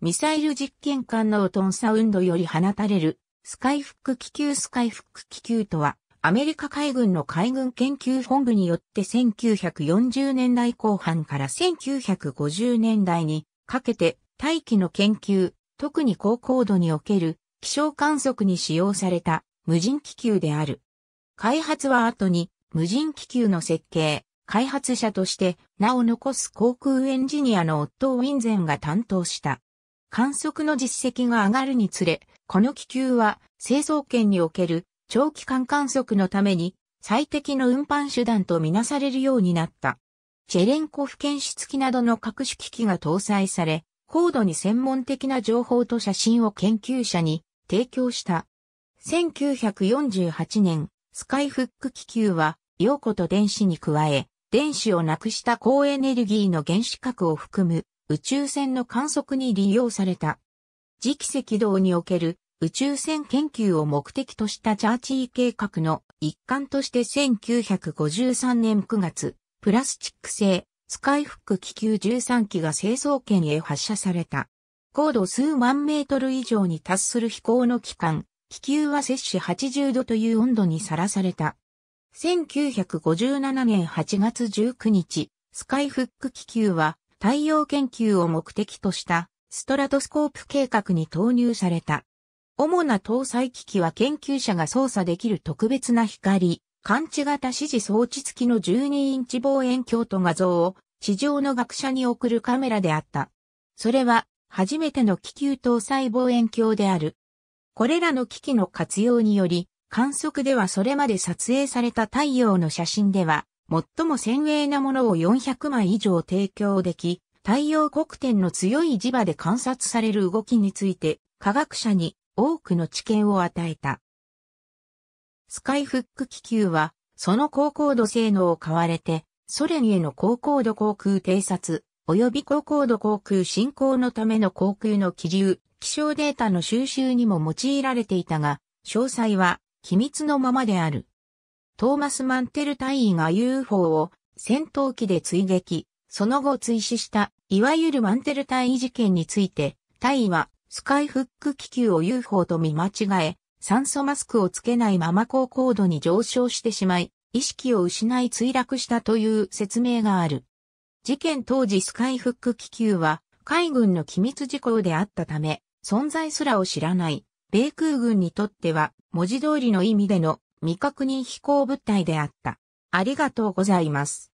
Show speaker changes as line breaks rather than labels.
ミサイル実験艦のオトンサウンドより放たれる、スカイフック気球スカイフック気球とは、アメリカ海軍の海軍研究本部によって1940年代後半から1950年代にかけて大気の研究、特に高高度における気象観測に使用された無人気球である。開発は後に無人気球の設計、開発者として名を残す航空エンジニアのオットー・ウィンゼンが担当した。観測の実績が上がるにつれ、この気球は成層圏における長期間観測のために最適の運搬手段とみなされるようになった。チェレンコフ検出機などの各種機器が搭載され、高度に専門的な情報と写真を研究者に提供した。1948年、スカイフック気球は、ーコと電子に加え、電子をなくした高エネルギーの原子核を含む宇宙船の観測に利用された。次期赤道における宇宙船研究を目的としたチャーチー計画の一環として1953年9月、プラスチック製スカイフック気球13機が成層圏へ発射された。高度数万メートル以上に達する飛行の期間、気球は摂氏80度という温度にさらされた。1957年8月19日、スカイフック気球は太陽研究を目的としたストラトスコープ計画に投入された。主な搭載機器は研究者が操作できる特別な光、感知型指示装置付きの12インチ望遠鏡と画像を地上の学者に送るカメラであった。それは初めての気球搭載望遠鏡である。これらの機器の活用により、観測ではそれまで撮影された太陽の写真では最も鮮鋭なものを400枚以上提供でき、太陽黒点の強い磁場で観察される動きについて、科学者に多くの知見を与えた。スカイフック気球は、その高高度性能を買われて、ソ連への高高度航空偵察、及び高高度航空振興のための航空の気流、気象データの収集にも用いられていたが、詳細は機密のままである。トーマス・マンテル大尉が UFO を戦闘機で追撃、その後追試した、いわゆるマンテル大尉事件について、大尉はスカイフック気球を UFO と見間違え、酸素マスクをつけないまま高高度に上昇してしまい、意識を失い墜落したという説明がある。事件当時スカイフック気球は海軍の機密事項であったため、存在すらを知らない、米空軍にとっては文字通りの意味での未確認飛行物体であった。ありがとうございます。